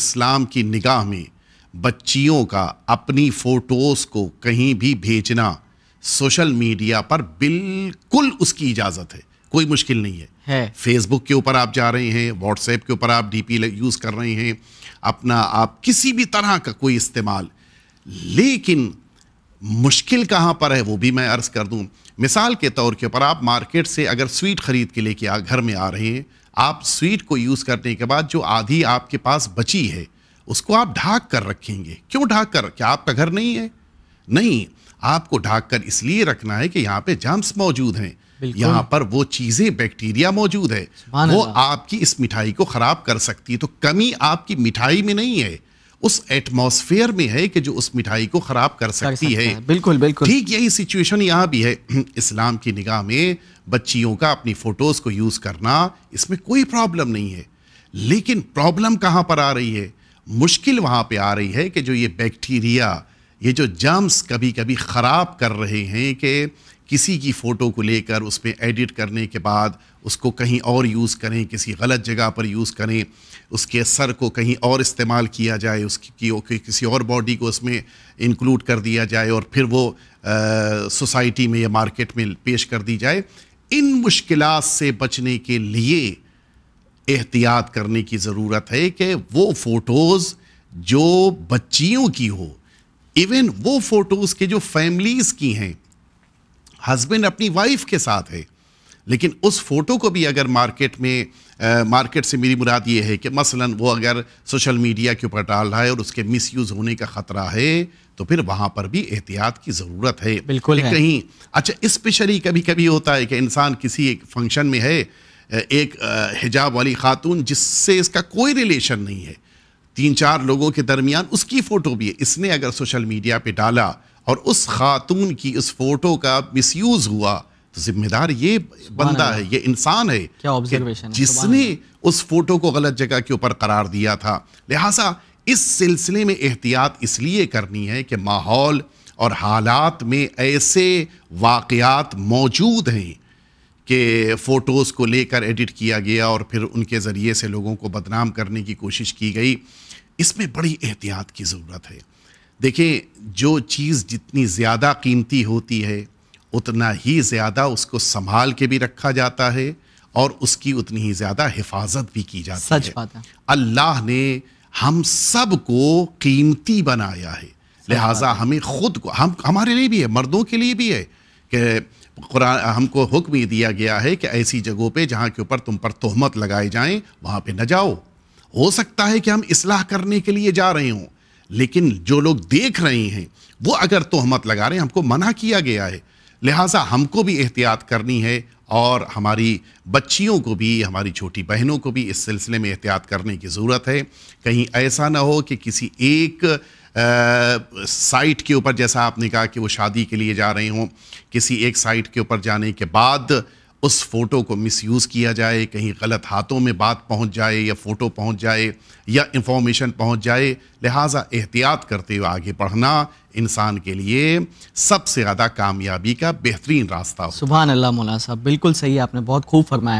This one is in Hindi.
इस्लाम की निगाह में बच्चियों का अपनी फ़ोटोज़ को कहीं भी भेजना सोशल मीडिया पर बिल्कुल उसकी इजाज़त है कोई मुश्किल नहीं है, है। फेसबुक के ऊपर आप जा रहे हैं व्हाट्सएप के ऊपर आप डीपी यूज़ कर रहे हैं अपना आप किसी भी तरह का कोई इस्तेमाल लेकिन मुश्किल कहाँ पर है वो भी मैं अर्ज़ कर दूँ मिसाल के तौर के ऊपर आप मार्केट से अगर स्वीट ख़रीद के लेके आ घर में आ रहे हैं आप स्वीट को यूज़ करने के बाद जो आधी आपके पास बची है उसको आप ढाक कर रखेंगे क्यों ढाक कर क्या आपका घर नहीं है नहीं आपको ढाक कर इसलिए रखना है कि यहाँ पे जम्स मौजूद हैं यहाँ पर वो चीज़ें बैक्टीरिया मौजूद है वो आपकी इस मिठाई को ख़राब कर सकती है तो कमी आपकी मिठाई में नहीं है उस एटमोसफेयर में है कि जो उस मिठाई को खराब कर सकती है बिल्कुल बिल्कुल ठीक यही सिचुएशन यहाँ भी है इस्लाम की निगाह में बच्चियों का अपनी फोटोज़ को यूज़ करना इसमें कोई प्रॉब्लम नहीं है लेकिन प्रॉब्लम कहाँ पर आ रही है मुश्किल वहाँ पर आ रही है कि जो ये बैक्टीरिया ये जो जर्म्स कभी कभी ख़राब कर रहे हैं कि किसी की फ़ोटो को लेकर उस पर एडिट करने के बाद उसको कहीं और यूज़ करें किसी गलत जगह पर यूज़ करें उसके सर को कहीं और इस्तेमाल किया जाए उसकी कि, किसी और बॉडी को उसमें इंक्लूड कर दिया जाए और फिर वो सोसाइटी में या मार्केट में पेश कर दी जाए इन मुश्किल से बचने के लिए एहतियात करने की ज़रूरत है कि वो फ़ोटोज़ जो बच्चियों की हो इवन वो फ़ोटोज़ के जो फैमिलीज़ की हैं हस्बैंड अपनी वाइफ के साथ है लेकिन उस फोटो को भी अगर मार्केट में आ, मार्केट से मेरी मुराद ये है कि मसलन वो अगर सोशल मीडिया के ऊपर डाल रहा है और उसके मिसयूज़ होने का ख़तरा है तो फिर वहाँ पर भी एहतियात की ज़रूरत है बिल्कुल है। कहीं अच्छा स्पेशली कभी कभी होता है कि इंसान किसी एक फंक्शन में है एक हिजाब वाली खातून जिससे इसका कोई रिलेशन नहीं है तीन चार लोगों के दरमियान उसकी फ़ोटो भी है इसने अगर सोशल मीडिया पर डाला और उस खातून की इस फोटो का यूज हुआ तो जिम्मेदार ये बंदा है ये इंसान है क्या ऑब्जर्वेशन जिसने उस फोटो को गलत जगह के ऊपर करार दिया था लिहाजा इस सिलसिले में एहतियात इसलिए करनी है कि माहौल और हालात में ऐसे वाकयात मौजूद हैं कि फ़ोटोज़ को लेकर एडिट किया गया और फिर उनके ज़रिए से लोगों को बदनाम करने की कोशिश की गई इसमें बड़ी एहतियात की ज़रूरत है देखें जो चीज़ जितनी ज़्यादा कीमती होती है उतना ही ज़्यादा उसको संभाल के भी रखा जाता है और उसकी उतनी ही ज़्यादा हिफाजत भी की जाती सच है है अल्लाह ने हम सब को कीमती बनाया है लिहाजा हमें खुद को हम हमारे लिए भी है मर्दों के लिए भी है कि कुरान हमको हुक्म ही दिया गया है कि ऐसी जगहों पे जहाँ के ऊपर तुम पर तोहमत लगाए जाएं वहाँ पे न जाओ हो सकता है कि हम इसलाह करने के लिए जा रहे हों लेकिन जो लोग देख रहे हैं वो अगर तोहमत लगा रहे हैं हमको मना किया गया है लिहाजा हमको भी एहतियात करनी है और हमारी बच्चियों को भी हमारी छोटी बहनों को भी इस सिलसिले में एहतियात करने की ज़रूरत है कहीं ऐसा ना हो कि किसी एक साइट के ऊपर जैसा आपने कहा कि वो शादी के लिए जा रहे हों किसी एक साइट के ऊपर जाने के बाद उस फ़ोटो को मिसयूज़ किया जाए कहीं गलत हाथों में बात पहुंच जाए या फ़ोटो पहुंच जाए या इंफॉर्मेशन पहुंच जाए लिहाजा एहतियात करते हुए आगे बढ़ना इंसान के लिए सबसे ज़्यादा कामयाबी का बेहतरीन रास्ता सुबह अल्लाह मौलाना साहब बिल्कुल सही आपने बहुत खूब फरमाया